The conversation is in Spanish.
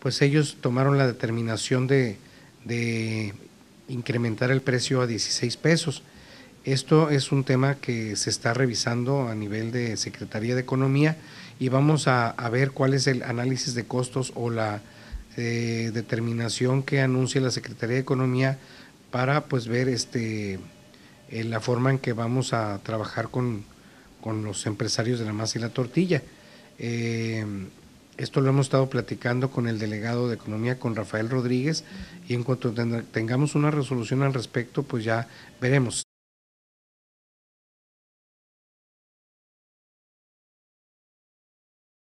pues ellos tomaron la determinación de, incrementar el precio a 16 pesos. Esto es un tema que se está revisando a nivel de Secretaría de Economía y vamos a, ver cuál es el análisis de costos o la eh, determinación que anuncia la Secretaría de Economía para pues ver este eh, la forma en que vamos a trabajar con, los empresarios de la masa y la tortilla. Eh, esto lo hemos estado platicando con el delegado de Economía, con Rafael Rodríguez, y en cuanto tengamos una resolución al respecto, pues ya veremos.